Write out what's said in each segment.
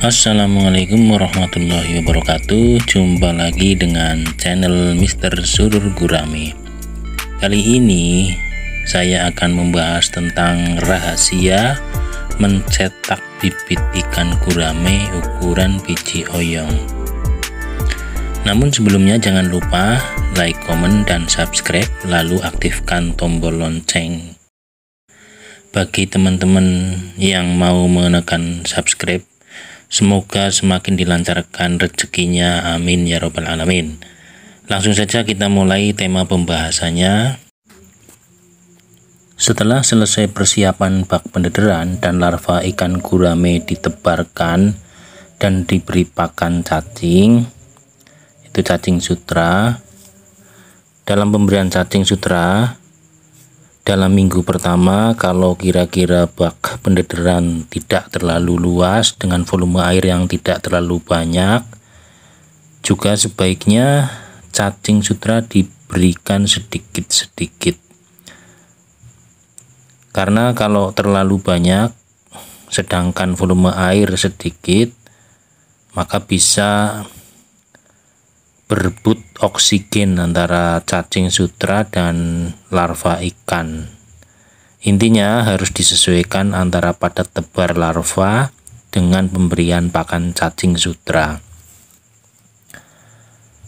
Assalamualaikum warahmatullahi wabarakatuh Jumpa lagi dengan channel Mr. Surur Gurame. Kali ini saya akan membahas tentang rahasia mencetak bibit ikan gurame ukuran biji oyong Namun sebelumnya jangan lupa like, comment, dan subscribe lalu aktifkan tombol lonceng bagi teman-teman yang mau menekan subscribe Semoga semakin dilancarkan rezekinya. Amin ya Rabbal 'Alamin. Langsung saja kita mulai tema pembahasannya. Setelah selesai persiapan bak pendederan dan larva ikan gurame ditebarkan dan diberi pakan cacing, itu cacing sutra. Dalam pemberian cacing sutra, dalam minggu pertama kalau kira-kira bak pendederan tidak terlalu luas dengan volume air yang tidak terlalu banyak juga sebaiknya cacing sutra diberikan sedikit-sedikit karena kalau terlalu banyak sedangkan volume air sedikit maka bisa berebut oksigen antara cacing sutra dan larva ikan Intinya harus disesuaikan antara padat tebar larva dengan pemberian pakan cacing sutra.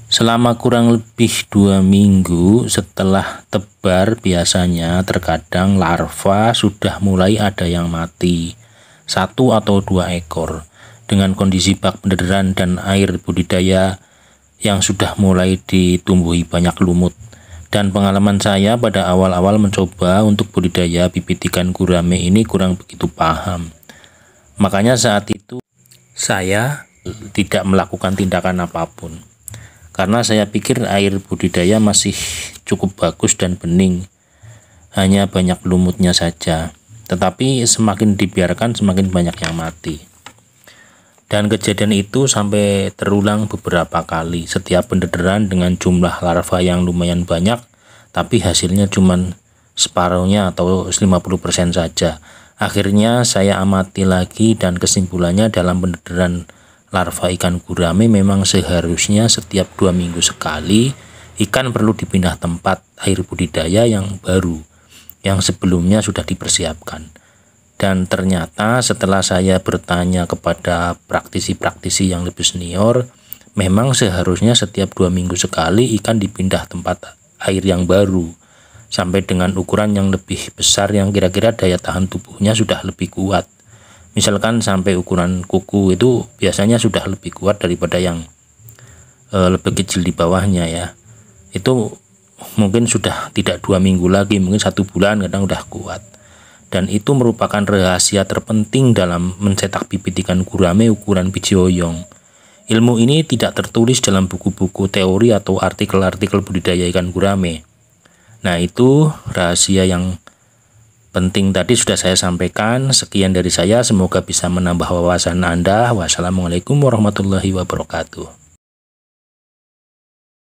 Selama kurang lebih dua minggu setelah tebar biasanya terkadang larva sudah mulai ada yang mati, satu atau dua ekor. Dengan kondisi bak penderan dan air budidaya yang sudah mulai ditumbuhi banyak lumut dan pengalaman saya pada awal-awal mencoba untuk budidaya bibit ikan gurame ini kurang begitu paham. Makanya saat itu saya tidak melakukan tindakan apapun. Karena saya pikir air budidaya masih cukup bagus dan bening. Hanya banyak lumutnya saja. Tetapi semakin dibiarkan semakin banyak yang mati. Dan kejadian itu sampai terulang beberapa kali. Setiap pendederan dengan jumlah larva yang lumayan banyak, tapi hasilnya cuma separuhnya atau 50% saja. Akhirnya saya amati lagi dan kesimpulannya dalam pendederan larva ikan gurame memang seharusnya setiap dua minggu sekali ikan perlu dipindah tempat air budidaya yang baru yang sebelumnya sudah dipersiapkan dan ternyata setelah saya bertanya kepada praktisi-praktisi yang lebih senior memang seharusnya setiap dua minggu sekali ikan dipindah tempat air yang baru sampai dengan ukuran yang lebih besar yang kira-kira daya tahan tubuhnya sudah lebih kuat misalkan sampai ukuran kuku itu biasanya sudah lebih kuat daripada yang e, lebih kecil di bawahnya ya itu mungkin sudah tidak dua minggu lagi mungkin satu bulan kadang sudah kuat dan itu merupakan rahasia terpenting dalam mencetak bibit ikan gurame ukuran biji oyong. Ilmu ini tidak tertulis dalam buku-buku teori atau artikel-artikel budidaya ikan gurame. Nah, itu rahasia yang penting tadi sudah saya sampaikan. Sekian dari saya, semoga bisa menambah wawasan Anda. Wassalamualaikum warahmatullahi wabarakatuh.